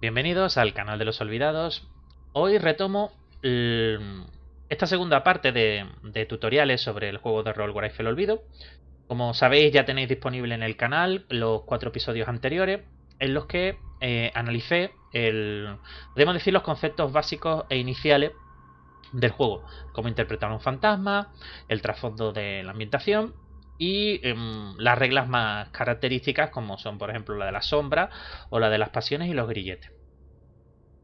Bienvenidos al canal de los olvidados. Hoy retomo esta segunda parte de, tutoriales sobre el juego de rol Warhammer el Olvido. Como sabéis ya tenéis disponible en el canal los cuatro episodios anteriores en los que eh, analicé el, podemos decir, los conceptos básicos e iniciales del juego, como interpretar un fantasma, el trasfondo de la ambientación y em, las reglas más características como son por ejemplo la de la sombra o la de las pasiones y los grilletes.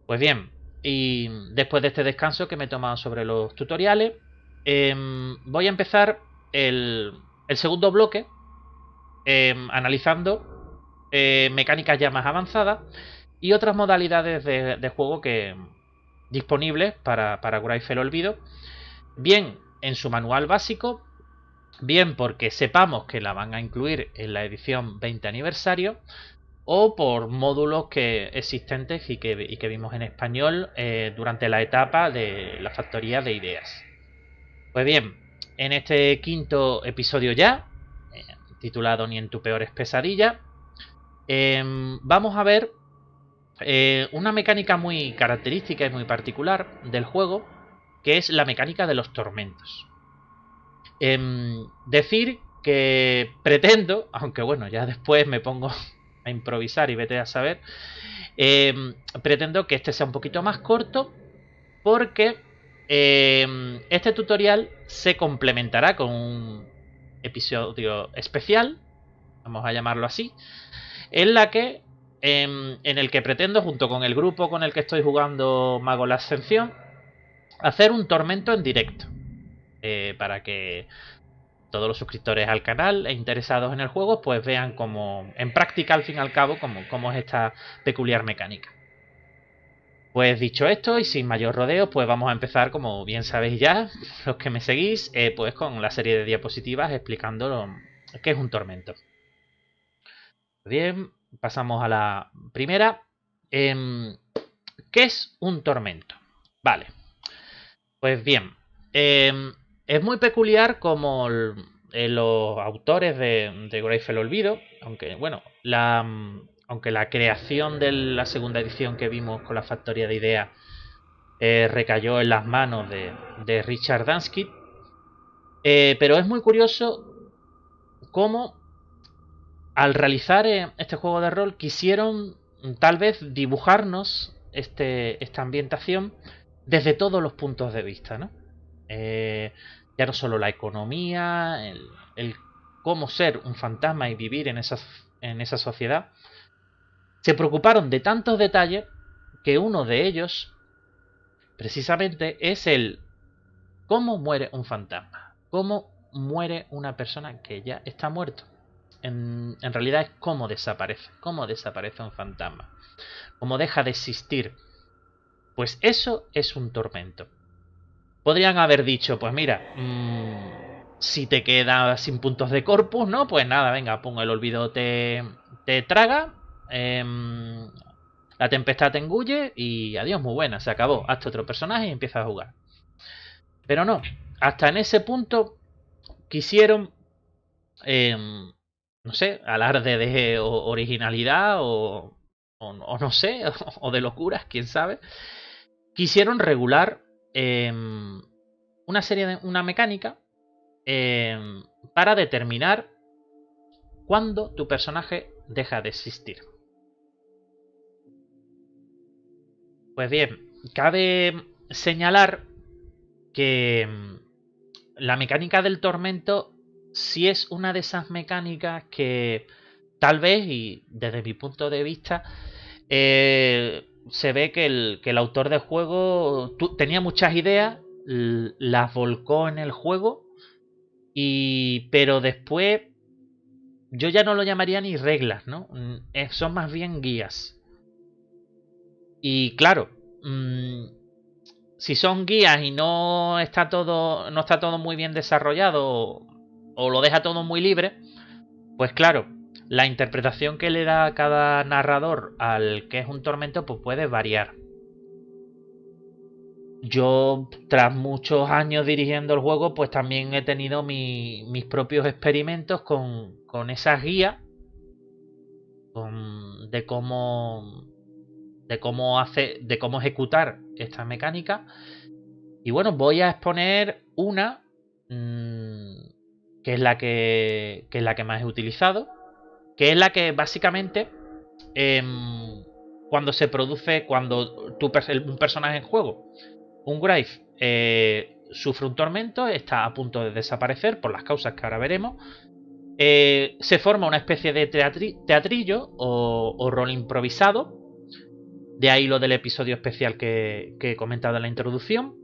Pues bien, y después de este descanso que me he tomado sobre los tutoriales, em, voy a empezar el, segundo bloque em, analizando eh, mecánicas ya más avanzadas y otras modalidades de, juego que disponibles para, para el Olvido, bien en su manual básico, bien porque sepamos que la van a incluir en la edición 20 aniversario, o por módulos que existentes y que, vimos en español eh, durante la etapa de la factoría de ideas. Pues bien, en este quinto episodio ya, eh, titulado Ni en tu peor es pesadilla, Em, vamos a ver eh, una mecánica muy característica y muy particular del juego, que es la mecánica de los tormentos. Em, decir que pretendo, aunque bueno, ya después me pongo a improvisar y vete a saber, em, pretendo que este sea un poquito más corto porque este tutorial se complementará con un episodio especial, vamos a llamarlo así, en la que em, en, el que pretendo, junto con el grupo con el que estoy jugando Mago la Ascensión, hacer un tormento en directo. Eh, para que todos los suscriptores al canal e interesados en el juego, pues vean cómo, en práctica al fin y al cabo, cómo, es esta peculiar mecánica. Pues dicho esto y sin mayor rodeo, pues vamos a empezar, como bien sabéis ya, los que me seguís, eh, pues con la serie de diapositivas explicando qué es un tormento. Bien, pasamos a la primera. Em, ¿Qué es un tormento? Vale. Pues bien, em, es muy peculiar como eh, los autores de, de Olvido, aunque bueno, la, mm, aunque la creación de la segunda edición que vimos con la factoría de ideas eh, recayó en las manos de, de Richard Dansky, eh, pero es muy curioso cómo al realizar eh, este juego de rol quisieron mm, tal vez dibujarnos este, esta ambientación desde todos los puntos de vista, eh, ya no solo la economía, el, cómo ser un fantasma y vivir en esa, en esa sociedad, se preocuparon de tantos detalles que uno de ellos, precisamente, es el cómo muere un fantasma, cómo muere una persona que ya está muerto en, realidad es cómo desaparece, cómo desaparece un fantasma, cómo deja de existir. Pues eso es un tormento. Podrían haber dicho, pues mira, mm, si te quedas sin puntos de corpus, ¿no? Pues nada, venga, pongo el olvido te, traga, em, la tempestad te engulle y adiós, muy buena, se acabó. Hazte otro personaje y empieza a jugar. Pero no, hasta en ese punto quisieron em, no sé, alarde de originalidad o, o, no sé, o de locuras, quién sabe, quisieron regular em, una serie de una mecánica em, para determinar cuándo tu personaje deja de existir. Pues bien, cabe señalar que em, la mecánica del tormento si es una de esas mecánicas que tal vez, y desde mi punto de vista, eh, se ve que el, autor del juego tenía muchas ideas, las volcó en el juego, y, pero después yo ya no lo llamaría ni reglas, ¿no? Mm, eh, son más bien guías. Y claro, mm, si son guías y no está todo, no está todo muy bien desarrollado, o lo deja todo muy libre, pues claro, la interpretación que le da cada narrador al que es un tormento pues puede variar. Yo, tras muchos años dirigiendo el juego, pues también he tenido mis propios experimentos con, con esas guías de cómo de cómo hace de cómo ejecutar esta mecánica y bueno voy a exponer una que es la que, que, es la que más he utilizado, que es la que básicamente em, cuando se produce, cuando un personaje en juego, un Grave, eh, sufre un tormento, está a punto de desaparecer por las causas que ahora veremos, eh, se forma una especie de teatrillo o, rol improvisado, de ahí lo del episodio especial que, que he comentado en la introducción,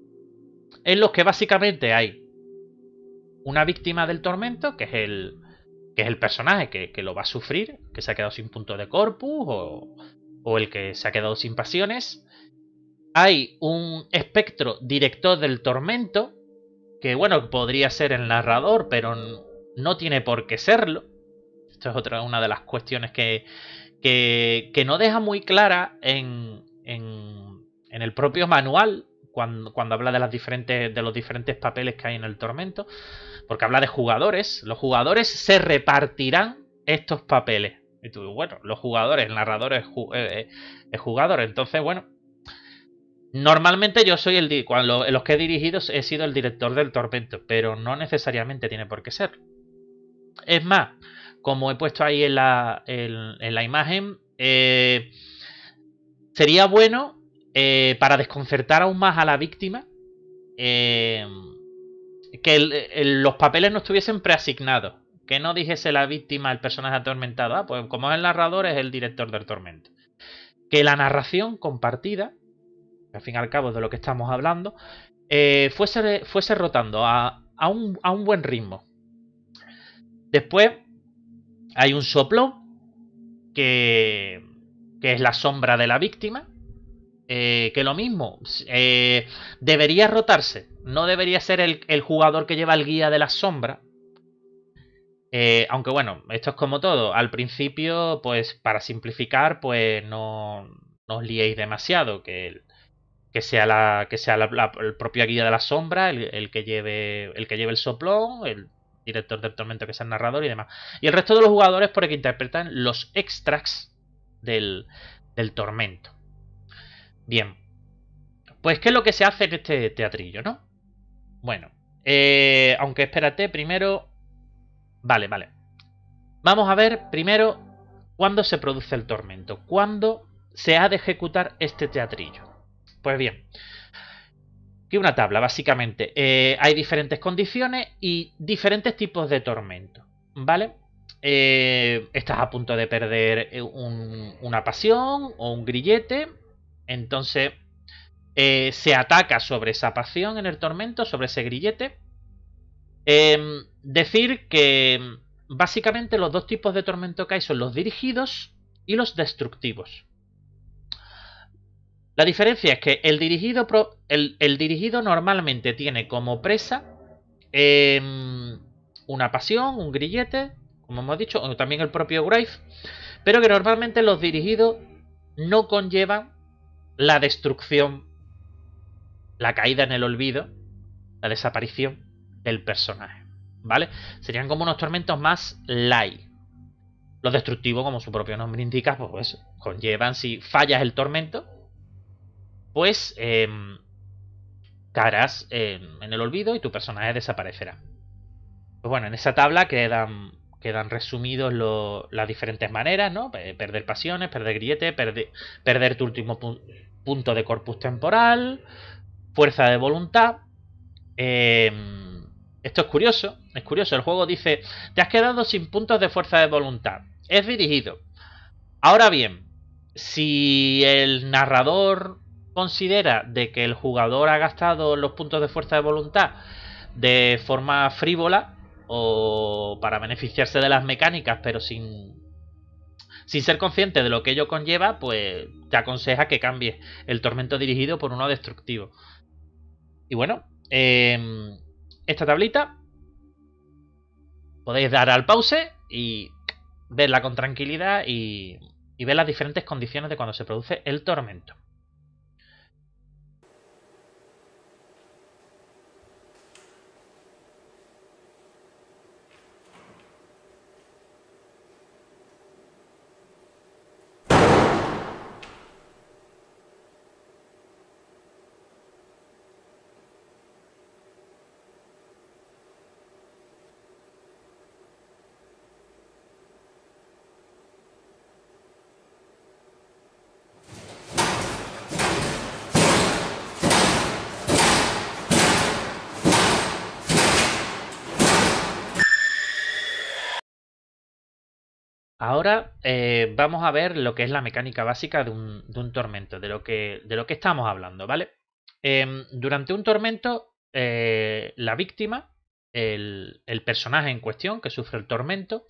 en los que básicamente hay una víctima del tormento, que es el, que es el personaje que, lo va a sufrir, que se ha quedado sin punto de corpus o, el que se ha quedado sin pasiones. Hay un espectro director del tormento, que bueno, podría ser el narrador, pero no tiene por qué serlo. Esto es otra una de las cuestiones que, que, que no deja muy clara en, en, en el propio manual cuando, habla de, las diferentes, de los diferentes papeles que hay en el tormento, porque habla de jugadores, los jugadores se repartirán estos papeles. Y tú, bueno, los jugadores, el narrador es, eh, eh, jugador, entonces, bueno, Normalmente yo soy el cuando los que he dirigido he sido el director del tormento, pero no necesariamente tiene por qué ser. Es más, como he puesto ahí en la, imagen, eh, sería bueno eh, para desconcertar aún más a la víctima, eh, que los papeles no estuviesen preasignados. Que no dijese la víctima, el personaje atormentado. Ah, pues como es el narrador, es el director del tormento. Que la narración compartida, al fin y al cabo de lo que estamos hablando, eh, fuese, fuese, rotando a, un, buen ritmo. Después hay un soplo que es la sombra de la víctima, eh, que lo mismo, eh, debería rotarse, no debería ser el, jugador que lleva el guía de la sombra. Eh, aunque bueno, esto es como todo. Al principio, pues para simplificar, pues no, os liéis demasiado. Que, que sea la, que sea el propio guía de la sombra, el, que lleve, el que lleve el soplón, el director del tormento que sea el narrador y demás. Y el resto de los jugadores, por el que interpretan los extracts del, del tormento. Bien. Pues, ¿qué es lo que se hace en este teatrillo, no? Bueno, eh, aunque espérate, primero... Vale, vale. Vamos a ver primero cuándo se produce el tormento, cuándo se ha de ejecutar este teatrillo. Pues bien, que una tabla, básicamente. Eh, hay diferentes condiciones y diferentes tipos de tormento, ¿vale? Eh, estás a punto de perder una pasión o un grillete entonces, eh, se ataca sobre esa pasión en el tormento, sobre ese grillete. Em, decir que em, básicamente los dos tipos de tormento que hay son los dirigidos y los destructivos. La diferencia es que el dirigido, el, dirigido normalmente tiene como presa em, una pasión, un grillete, como hemos dicho, o también el propio Grave, pero que normalmente los dirigidos no conllevan la destrucción, la caída en el olvido, la desaparición del personaje. ¿Vale? Serían como unos tormentos más light. Los destructivos, como su propio nombre indica, pues, pues conllevan, si fallas el tormento, pues em, caerás em, en el olvido y tu personaje desaparecerá. Pues bueno, en esa tabla quedan quedan resumidos las diferentes maneras, ¿no? Perder pasiones, perder griete perder, tu último punto de corpus temporal, fuerza de voluntad. Em, esto es curioso, es curioso. El juego dice, te has quedado sin puntos de fuerza de voluntad. Es dirigido. Ahora bien, si el narrador considera de que el jugador ha gastado los puntos de fuerza de voluntad de forma frívola, o para beneficiarse de las mecánicas, pero sin, sin ser consciente de lo que ello conlleva, pues te aconseja que cambies el tormento dirigido por uno destructivo. Y bueno, em, esta tablita podéis dar al pause y verla con tranquilidad y ver las diferentes condiciones de cuando se produce el tormento. Ahora eh, vamos a ver lo que es la mecánica básica de un, tormento, de lo, que, estamos hablando, ¿vale? Em, durante un tormento, eh, la víctima, el, personaje en cuestión que sufre el tormento,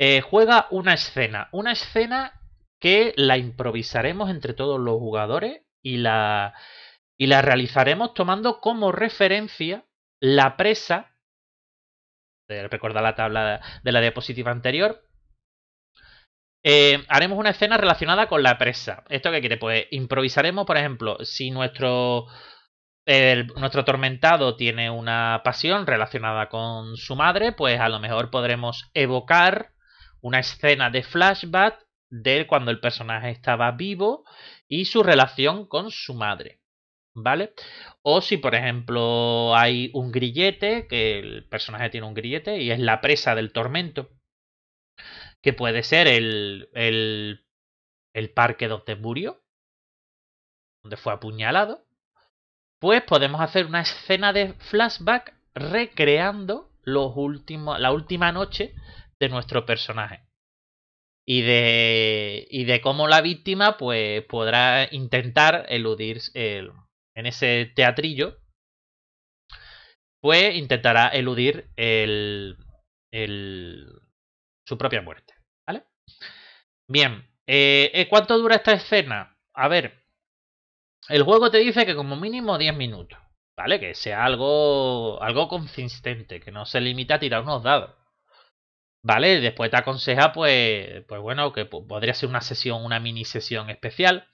eh, juega una escena, una escena que la improvisaremos entre todos los jugadores y la, realizaremos tomando como referencia la presa, Recuerda la tabla de la diapositiva anterior, eh, haremos una escena relacionada con la presa. ¿Esto qué quiere? Pues improvisaremos, por ejemplo, si nuestro, atormentado nuestro tiene una pasión relacionada con su madre, pues a lo mejor podremos evocar una escena de flashback de cuando el personaje estaba vivo y su relación con su madre. ¿Vale? O si, por ejemplo, hay un grillete, que el personaje tiene un grillete y es la presa del tormento, que puede ser el, el, el parque donde murió, donde fue apuñalado, pues podemos hacer una escena de flashback recreando los últimos, la última noche de nuestro personaje. Y de, de cómo la víctima pues, podrá intentar eludir el, en ese teatrillo. Pues intentará eludir el, su propia muerte. Bien, eh, eh, ¿cuánto dura esta escena? A ver, el juego te dice que como mínimo 10 minutos, ¿vale? Que sea algo, algo consistente, que no se limita a tirar unos dados. ¿Vale? Después te aconseja, pues, pues bueno, que podría ser una sesión, una mini sesión especial.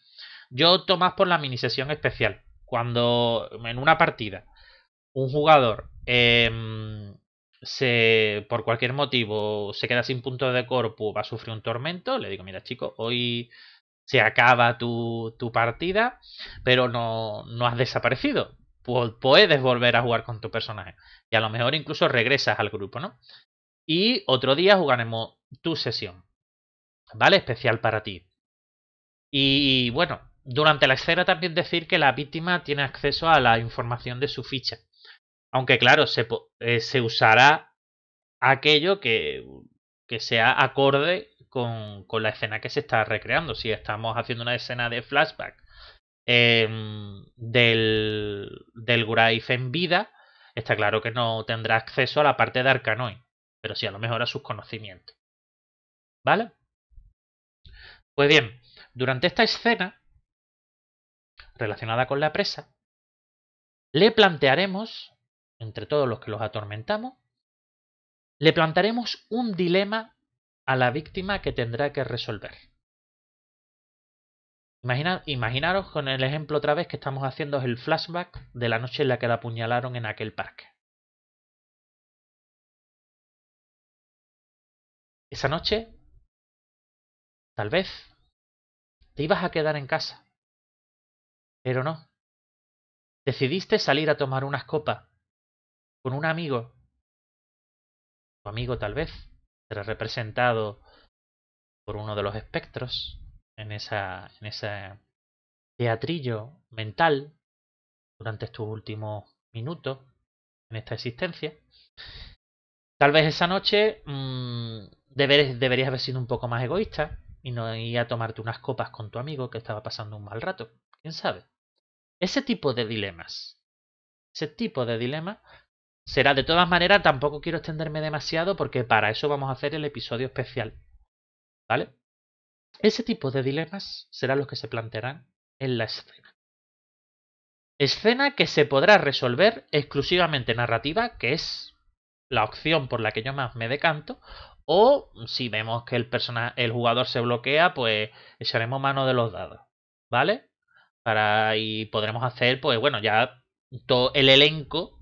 Yo opto más por la mini sesión especial. Cuando en una partida un jugador em, por cualquier motivo se queda sin punto de cuerpo va a sufrir un tormento, le digo, mira chico, hoy se acaba tu, partida, pero no, no has desaparecido. puedes volver a jugar con tu personaje. Y a lo mejor incluso regresas al grupo, ¿no? Y otro día jugaremos tu sesión. ¿Vale? Especial para ti. Y bueno, durante la escena también decir que la víctima tiene acceso a la información de su ficha. Aunque claro, eh, se, usará aquello que, sea acorde con, la escena que se está recreando. Si estamos haciendo una escena de flashback em, del, del en vida, está claro que no tendrá acceso a la parte de Arcanoid, pero sí a lo mejor a sus conocimientos. ¿Vale? Pues bien, durante esta escena relacionada con la presa, le plantearemos entre todos los que los atormentamos, le plantaremos un dilema a la víctima que tendrá que resolver. imaginaros con el ejemplo otra vez que estamos haciendo el flashback de la noche en la que la apuñalaron en aquel parque. Esa noche, tal vez, te ibas a quedar en casa. Pero no. Decidiste salir a tomar unas copas con un amigo, tu amigo tal vez será representado por uno de los espectros en esa en ese teatrillo mental durante estos últimos minutos en esta existencia. Tal vez esa noche mm, deberías haber sido un poco más egoísta y no ir a tomarte unas copas con tu amigo que estaba pasando un mal rato. ¿Quién sabe? Ese tipo de dilemas, ese tipo de dilemas será. De todas maneras, tampoco quiero extenderme demasiado porque para eso vamos a hacer el episodio especial. ¿Vale? Ese tipo de dilemas serán los que se plantearán en la escena. Escena que se podrá resolver exclusivamente narrativa, que es la opción por la que yo más me decanto, o si vemos que el, el jugador se bloquea, pues echaremos mano de los dados, ¿vale? Para, y podremos hacer, pues bueno, ya todo el elenco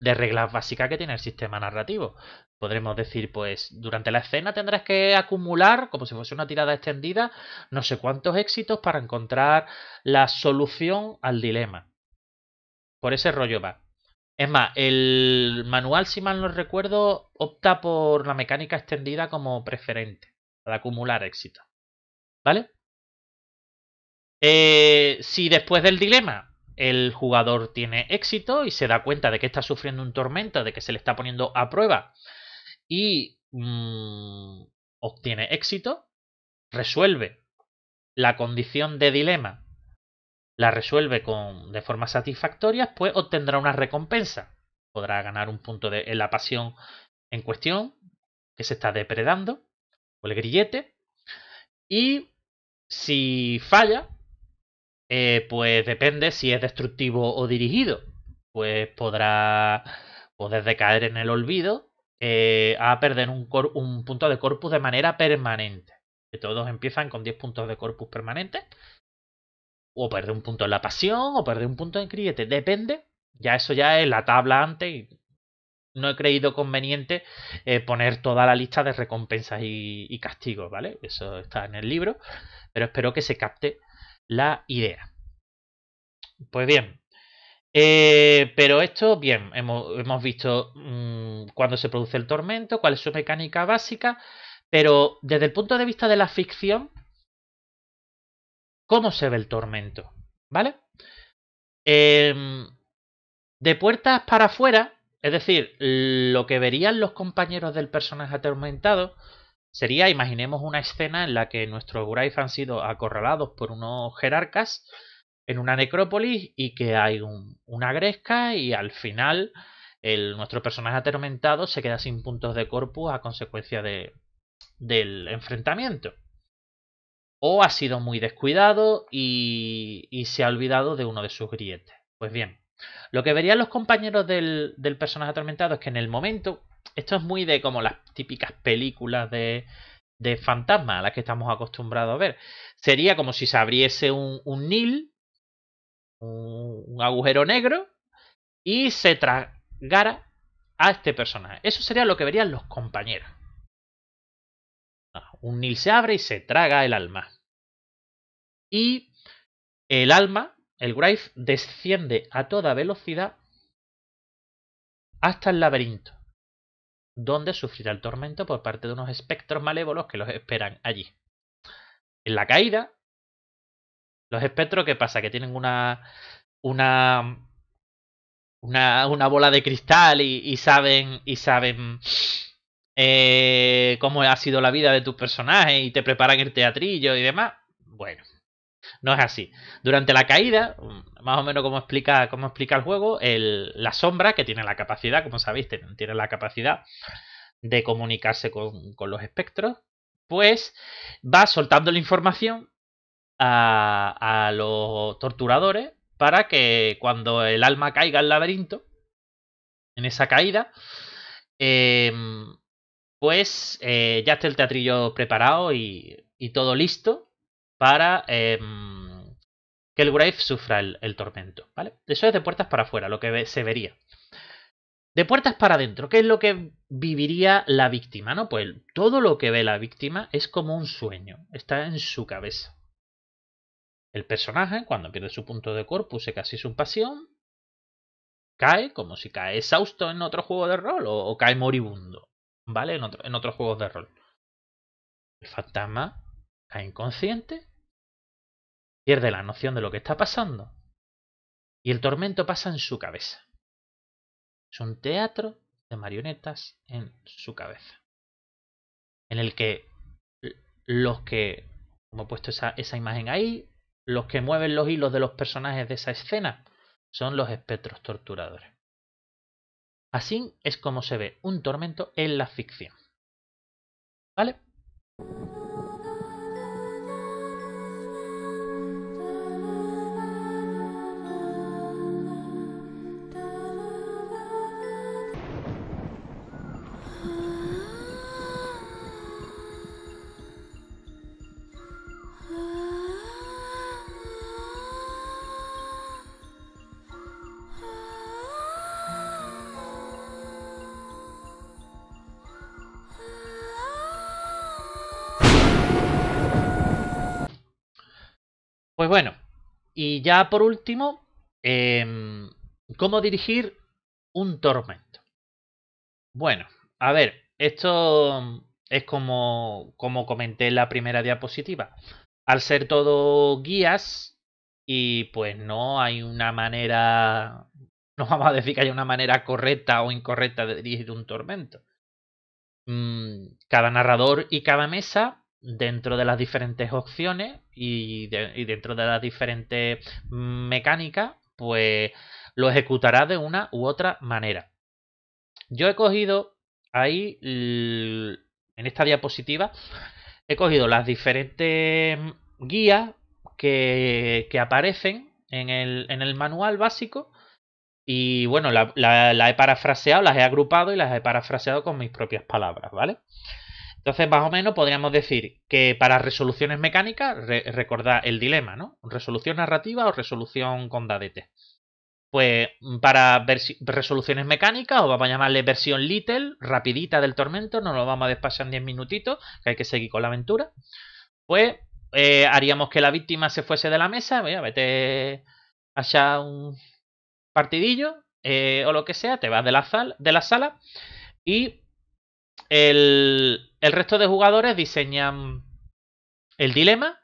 de reglas básicas que tiene el sistema narrativo. Podremos decir, pues, durante la escena tendrás que acumular, como si fuese una tirada extendida, no sé cuántos éxitos para encontrar la solución al dilema. Por ese rollo va. Es más, el manual, si mal no recuerdo, opta por la mecánica extendida como preferente, para acumular éxitos. ¿Vale? Eh, si después del dilema el jugador tiene éxito y se da cuenta de que está sufriendo un tormento, de que se le está poniendo a prueba y mm, obtiene éxito, resuelve la condición de dilema, la resuelve con, de forma satisfactoria, pues obtendrá una recompensa. Podrá ganar un punto de, en la pasión en cuestión, que se está depredando, o el grillete. Y si falla, eh, pues depende si es destructivo o dirigido. Pues podrá poder decaer en el olvido eh, a perder un, punto de corpus de manera permanente. Que todos empiezan con 10 puntos de corpus permanente. O perder un punto en la pasión, o perder un punto en criete. Depende. Ya eso ya es la tabla antes. no he creído conveniente eh, poner toda la lista de recompensas y, y castigos, ¿vale? Eso está en el libro. Pero espero que se capte la idea. Pues bien, eh, pero esto, bien, hemos, visto cuando mm, cuándo se produce el tormento, cuál es su mecánica básica, pero desde el punto de vista de la ficción, ¿cómo se ve el tormento? ¿Vale? Em, de puertas para afuera, es decir, lo que verían los compañeros del personaje atormentado, sería, imaginemos una escena en la que nuestros Wraith han sido acorralados por unos jerarcas en una necrópolis y que hay una gresca y al final el, nuestro personaje atormentado se queda sin puntos de corpus a consecuencia del enfrentamiento. O ha sido muy descuidado y, y se ha olvidado de uno de sus grietes. Pues bien, lo que verían los compañeros del, del personaje atormentado es que en el momento esto es muy de como las típicas películas de, de fantasma a las que estamos acostumbrados a ver. Sería como si se abriese un, nil, un, agujero negro, y se tragara a este personaje. Eso sería lo que verían los compañeros. Ah, un Nil se abre y se traga el alma. Y el alma, el wraith desciende a toda velocidad hasta el laberinto donde sufrirá el tormento por parte de unos espectros malévolos que los esperan allí. En la caída, los espectros, que pasa? Que tienen una. una. una, una bola de cristal y, saben. y saben. Eh, cómo ha sido la vida de tus personajes y te preparan el teatrillo y demás. Bueno, no es así. Durante la caída, más o menos como explica, explica el juego, el, la sombra, que tiene la capacidad, como sabéis, tiene, la capacidad de comunicarse con, con los espectros, pues va soltando la información a, a, los torturadores para que cuando el alma caiga al laberinto, en esa caída, em, pues eh, ya esté el teatrillo preparado y todo listo para em, que el Grave sufra el, tormento. ¿vale? Eso es de puertas para afuera, lo que se vería. De puertas para adentro, ¿qué es lo que viviría la víctima? ¿no? Pues todo lo que ve la víctima es como un sueño, está en su cabeza. El personaje, cuando pierde su punto de corpus y casi su pasión, cae como si cae exhausto en otro juego de rol o, cae moribundo, ¿vale? En, en otros juegos de rol. El fantasma cae inconsciente Pierde la noción de lo que está pasando. Y el tormento pasa en su cabeza. Es un teatro de marionetas en su cabeza. En el que los que, como he puesto esa, esa imagen ahí, los que mueven los hilos de los personajes de esa escena son los espectros torturadores. Así es como se ve un tormento en la ficción. ¿Vale? Y ya por último, em, ¿cómo dirigir un tormento? Bueno, a ver, esto es como, como comenté en la primera diapositiva. Al ser todo guías, y pues no hay una manera, no vamos a decir que haya una manera correcta o incorrecta de dirigir un tormento. Mm, cada narrador y cada mesa dentro de las diferentes opciones y, dentro de las diferentes mecánicas, pues lo ejecutará de una u otra manera. Yo he cogido ahí, en esta diapositiva, he cogido las diferentes guías que, aparecen en el, manual básico y bueno, las la, la he parafraseado, las he agrupado y las he parafraseado con mis propias palabras, ¿vale? Entonces, más o menos podríamos decir que para resoluciones mecánicas, recordad el dilema, ¿no? Resolución narrativa o resolución con dadete. Pues para resoluciones mecánicas, o vamos a llamarle versión little, rapidita del tormento, no lo vamos a despachar en 10 minutitos, que hay que seguir con la aventura. Pues eh, haríamos que la víctima se fuese de la mesa, vete vete allá un partidillo, eh, o lo que sea, te vas de la, sal, de la sala, y el, el resto de jugadores diseñan el dilema.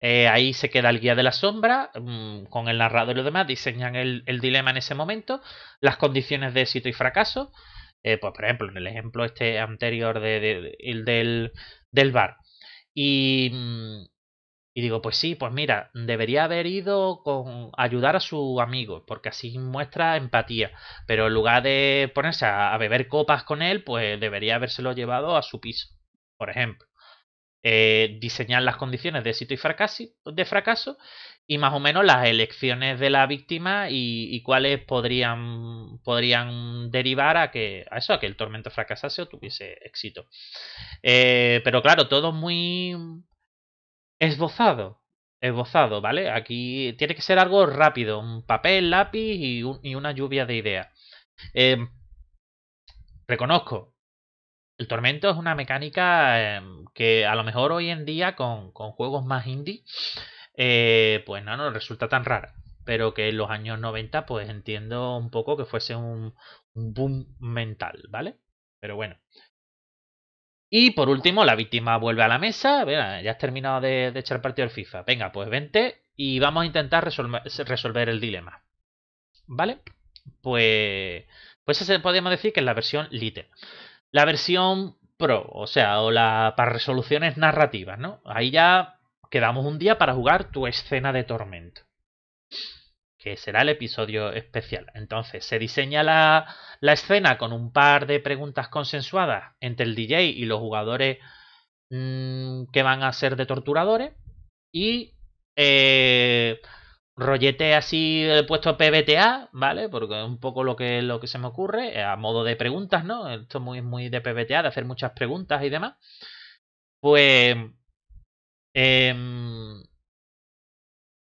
Eh, ahí se queda el guía de la sombra, mm, con el narrador y lo demás diseñan el, dilema en ese momento, las condiciones de éxito y fracaso. Eh, pues, por ejemplo, en el ejemplo este anterior de, del, del bar. Y, mm, y digo, pues sí, pues mira, debería haber ido con ayudar a su amigo, porque así muestra empatía. Pero en lugar de ponerse a, beber copas con él, pues debería habérselo llevado a su piso, por ejemplo. Eh, diseñar las condiciones de éxito y fracaso, de fracaso y más o menos las elecciones de la víctima y, cuáles podrían, podrían derivar a que a eso que el tormento fracasase o tuviese éxito. Eh, pero claro, todo muy Esbozado. Esbozado, ¿vale? Aquí tiene que ser algo rápido. Un papel, lápiz y, una lluvia de ideas. Em, reconozco. El tormento es una mecánica em, que a lo mejor hoy en día con, juegos más indie, eh, pues no nos resulta tan rara. Pero que en los años 90 pues entiendo un poco que fuese un, un boom mental, ¿vale? Pero bueno, y por último, la víctima vuelve a la mesa. ya has terminado de, echar partido al FIFA. Venga, pues vente y vamos a intentar resolver, el dilema. ¿Vale? Pues, pues se podemos decir que es la versión Lite. La versión Pro, o sea, o la para resoluciones narrativas, ¿no? Ahí ya quedamos un día para jugar tu escena de tormento que será el episodio especial. Entonces, se diseña la, escena con un par de preguntas consensuadas entre el DJ y los jugadores mm, que van a ser de torturadores. Y eh, rollete así he puesto PBTA, ¿vale? Porque es un poco lo que, lo que se me ocurre, eh, a modo de preguntas, ¿no? Esto es muy, muy de PBTA, de hacer muchas preguntas y demás. Pues... Em,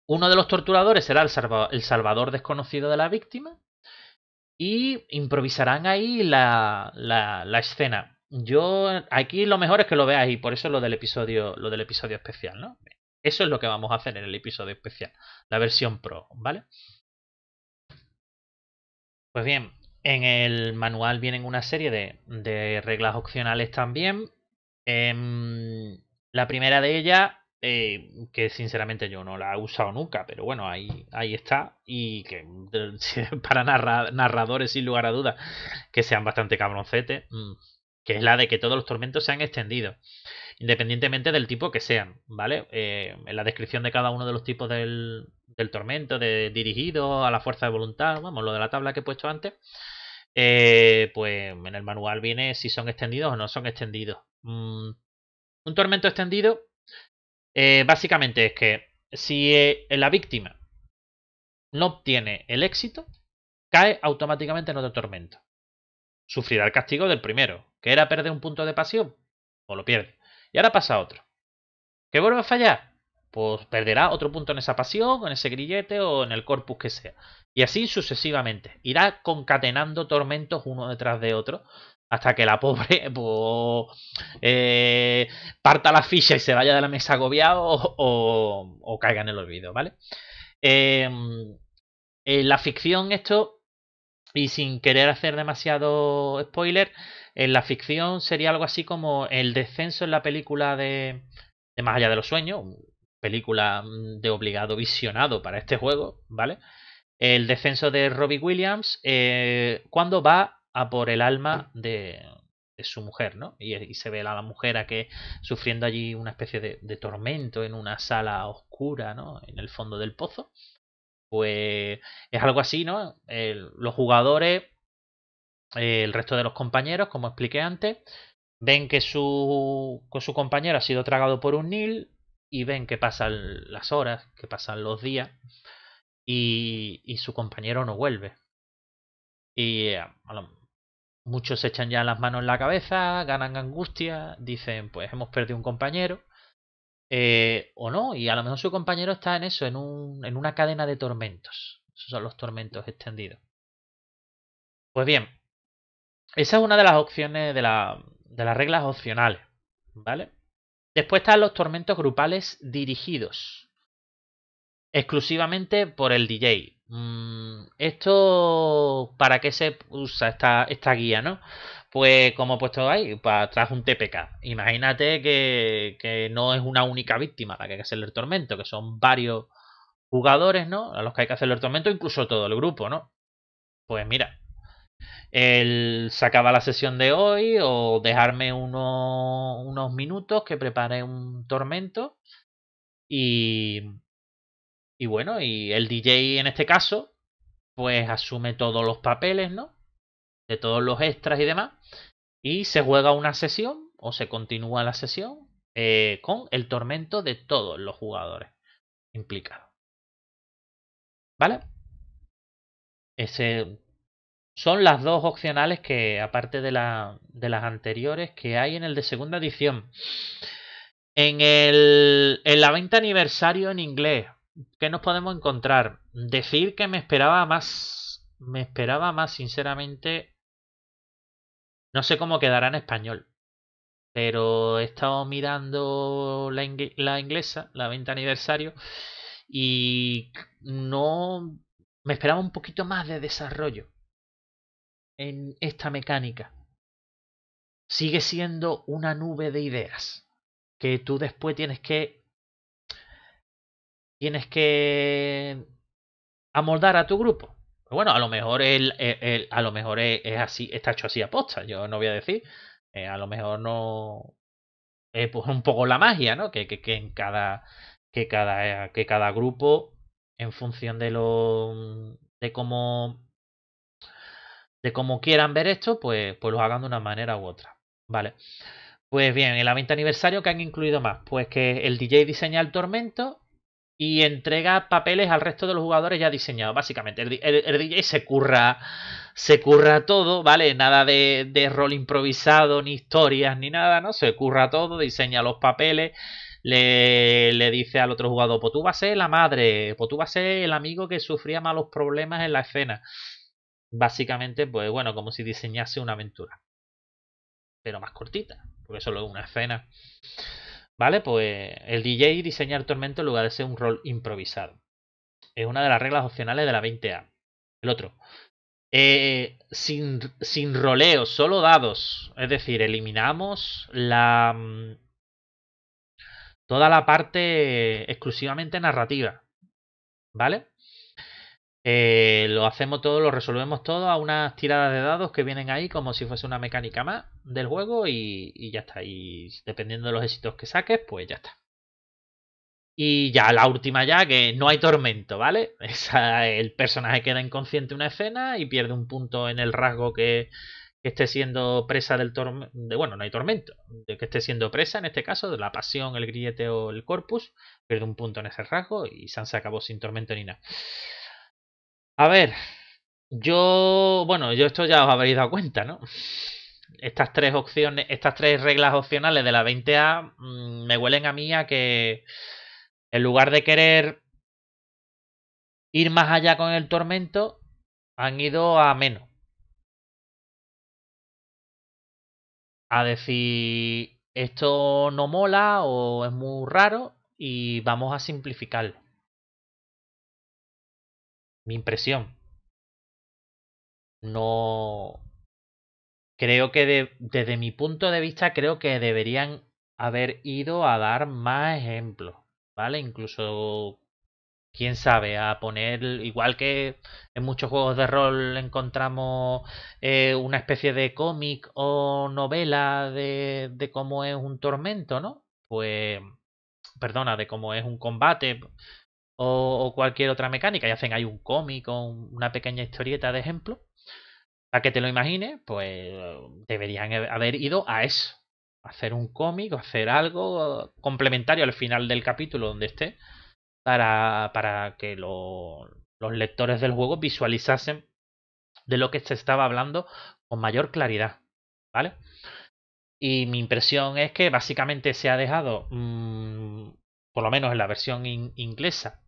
uno de los torturadores será el, salvador desconocido de la víctima y improvisarán ahí la, escena. Yo aquí lo mejor es que lo veáis y por eso lo del episodio lo del episodio especial, ¿no? Eso es lo que vamos a hacer en el episodio especial, la versión pro, ¿vale? Pues bien, en el manual vienen una serie de, reglas opcionales también. Em, la primera de ellas eh, que sinceramente yo no la he usado nunca, pero bueno, ahí, ahí está. Y que para narradores, sin lugar a dudas, que sean bastante cabroncetes, mm, que es la de que todos los tormentos sean extendidos, independientemente del tipo que sean, ¿vale? Eh, en la descripción de cada uno de los tipos del, tormento, de, dirigido a la fuerza de voluntad, vamos, lo de la tabla que he puesto antes. Eh, pues en el manual viene si son extendidos o no son extendidos. Mm, un tormento extendido eh, básicamente es que si eh, la víctima no obtiene el éxito, cae automáticamente en otro tormento. Sufrirá el castigo del primero, que era perder un punto de pasión, o lo pierde. Y ahora pasa otro. ¿Que vuelve a fallar? Pues perderá otro punto en esa pasión, en ese grillete o en el corpus que sea. Y así sucesivamente. Irá concatenando tormentos uno detrás de otro hasta que la pobre pues, eh, parta la ficha y se vaya de la mesa agobiado o, caiga en el olvido, ¿vale? Em, en la ficción esto, y sin querer hacer demasiado spoiler, en la ficción sería algo así como el descenso en la película de, Más allá de los sueños, película mm, de obligado visionado para este juego, ¿vale? El descenso de Robbie Williams eh, cuando va a por el alma de, su mujer, ¿no? Y, se ve a la mujer a que sufriendo allí una especie de, tormento en una sala oscura, ¿no? En el fondo del pozo. Pues es algo así, ¿no? los jugadores, el resto de los compañeros, como expliqué antes, ven que su, su compañero ha sido tragado por un Nil y ven que pasan las horas, que pasan los días y, y su compañero no vuelve. Y eh, a lo, Muchos se echan ya las manos en la cabeza, ganan angustia, dicen, pues hemos perdido un compañero. Eh, o no, y a lo mejor su compañero está en eso, en, un, en una cadena de tormentos. Esos son los tormentos extendidos. Pues bien, esa es una de las opciones, de, la, de las reglas opcionales, ¿vale? Después están los tormentos grupales dirigidos exclusivamente por el DJ. Mm, esto, ¿para qué se usa esta, esta guía, no? Pues como he puesto ahí, para atrás un TPK. Imagínate que, no es una única víctima la que hay que hacerle el tormento, que son varios jugadores, ¿no? A los que hay que hacerle el tormento, incluso todo el grupo, ¿no? Pues mira, él sacaba la sesión de hoy o dejarme unos minutos que prepare un tormento y y bueno, y el DJ en este caso, pues asume todos los papeles, ¿no? De todos los extras y demás. Y se juega una sesión, o se continúa la sesión, eh, con el tormento de todos los jugadores implicados. ¿Vale? Ese, son las dos opcionales que, aparte de, la, de las anteriores, que hay en el de segunda edición. En, el, en la venta aniversario en inglés, ¿Qué nos podemos encontrar? Decir que me esperaba más. Me esperaba más, sinceramente. No sé cómo quedará en español. Pero he estado mirando la, inglesa, la venta aniversario. Y no. Me esperaba un poquito más de desarrollo. En esta mecánica. Sigue siendo una nube de ideas. Que tú después tienes que tienes que amoldar a tu grupo. Pero bueno, a lo mejor, a lo mejor es, así, está hecho así a posta, yo no voy a decir. Eh, a lo mejor no. es pues un poco la magia, ¿no? Que, que, en cada. Que cada, que cada grupo, en función de lo. de cómo. de cómo quieran ver esto, pues, pues lo hagan de una manera u otra. Vale. Pues bien, el 20 aniversario que han incluido más, pues que el DJ diseña el tormento y entrega papeles al resto de los jugadores ya diseñados, básicamente. El, DJ se curra, se curra todo, ¿vale? Nada de, rol improvisado, ni historias, ni nada, ¿no? Se curra todo, diseña los papeles, le, le dice al otro jugador, pues tú vas a ser la madre, pues tú vas a ser el amigo que sufría malos problemas en la escena. Básicamente, pues bueno, como si diseñase una aventura. Pero más cortita, porque solo es una escena. ¿Vale? Pues el DJ diseñar el tormento en lugar de ser un rol improvisado. Es una de las reglas opcionales de la 20A. El otro. Eh, sin, sin roleo, solo dados. Es decir, eliminamos la. Mm, toda la parte exclusivamente narrativa. ¿Vale? Eh, lo hacemos todo, lo resolvemos todo a unas tiradas de dados que vienen ahí como si fuese una mecánica más del juego y, ya está. Y dependiendo de los éxitos que saques, pues ya está. Y ya la última ya, que no hay tormento, ¿vale? el personaje queda inconsciente una escena y pierde un punto en el rasgo que, esté siendo presa del tormento. bueno, no hay tormento. De que esté siendo presa, en este caso, de la pasión, el grillete o el corpus. Pierde un punto en ese rasgo y San se acabó sin tormento ni nada. A ver, yo, bueno, yo esto ya os habréis dado cuenta, ¿no? Estas tres opciones, estas tres reglas opcionales de la 20A mm, me huelen a mí a que en lugar de querer ir más allá con el tormento, han ido a menos. A decir, esto no mola o es muy raro y vamos a simplificarlo mi impresión. No. Creo que desde mi punto de vista, creo que deberían haber ido a dar más ejemplos. ¿Vale? Incluso. Quién sabe, a poner. Igual que en muchos juegos de rol encontramos eh, una especie de cómic o novela de, de cómo es un tormento, ¿no? Pues. Perdona, de cómo es un combate o, cualquier otra mecánica, y hacen ahí un cómic o una pequeña historieta de ejemplo, para que te lo imagines, pues deberían haber ido a eso. Hacer un cómic o hacer algo complementario al final del capítulo donde esté, para, que los lectores del juego visualizasen de lo que se estaba hablando con mayor claridad. ¿Vale? Y mi impresión es que básicamente se ha dejado, mm, por lo menos en la versión inglesa,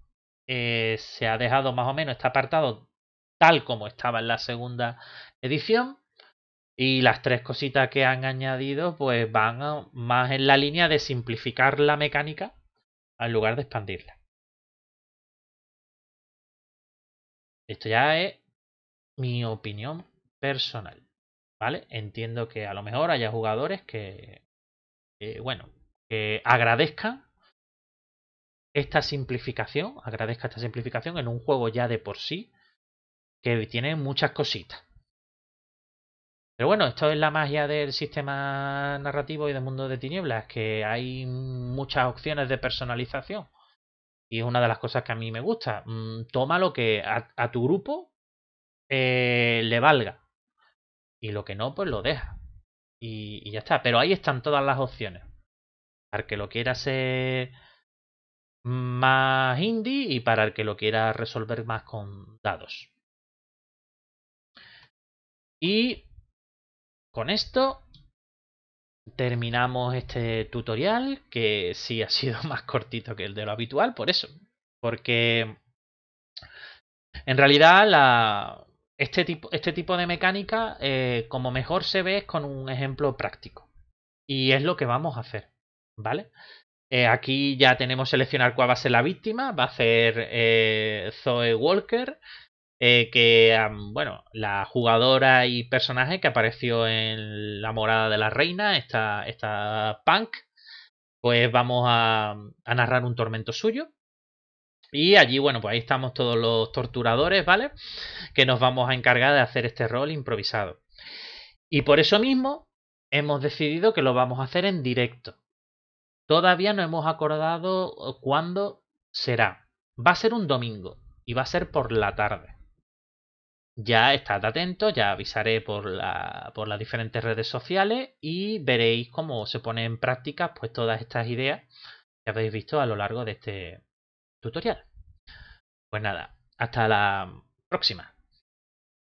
eh, se ha dejado más o menos este apartado tal como estaba en la segunda edición. Y las tres cositas que han añadido pues van más en la línea de simplificar la mecánica en lugar de expandirla. Esto ya es mi opinión personal, ¿vale? Entiendo que a lo mejor haya jugadores que, bueno, que agradezcan esta simplificación, agradezca esta simplificación en un juego ya de por sí que tiene muchas cositas. Pero bueno, esto es la magia del sistema narrativo y del mundo de tinieblas, que hay muchas opciones de personalización. Y es una de las cosas que a mí me gusta. Mm, toma lo que a, tu grupo eh, le valga. Y lo que no, pues lo deja. Y, ya está. Pero ahí están todas las opciones. Para que lo quieras más indie y para el que lo quiera resolver más con dados. Y con esto terminamos este tutorial, que sí ha sido más cortito que el de lo habitual, por eso. Porque en realidad este, tipo, este tipo de mecánica, eh, como mejor se ve, es con un ejemplo práctico. Y es lo que vamos a hacer, ¿vale? Eh, aquí ya tenemos seleccionar cuál va a ser la víctima. Va a ser eh, Zoe Walker, eh, que, bueno, la jugadora y personaje que apareció en La Morada de la Reina, esta, punk, pues vamos a, a narrar un tormento suyo. Y allí, bueno, pues ahí estamos todos los torturadores, ¿vale? Que nos vamos a encargar de hacer este rol improvisado. Y por eso mismo hemos decidido que lo vamos a hacer en directo. Todavía no hemos acordado eh, cuándo será. Va a ser un domingo y va a ser por la tarde. Ya estad atentos, ya avisaré por, por las diferentes redes sociales y veréis cómo se ponen en práctica pues, todas estas ideas que habéis visto a lo largo de este tutorial. Pues nada, hasta la próxima.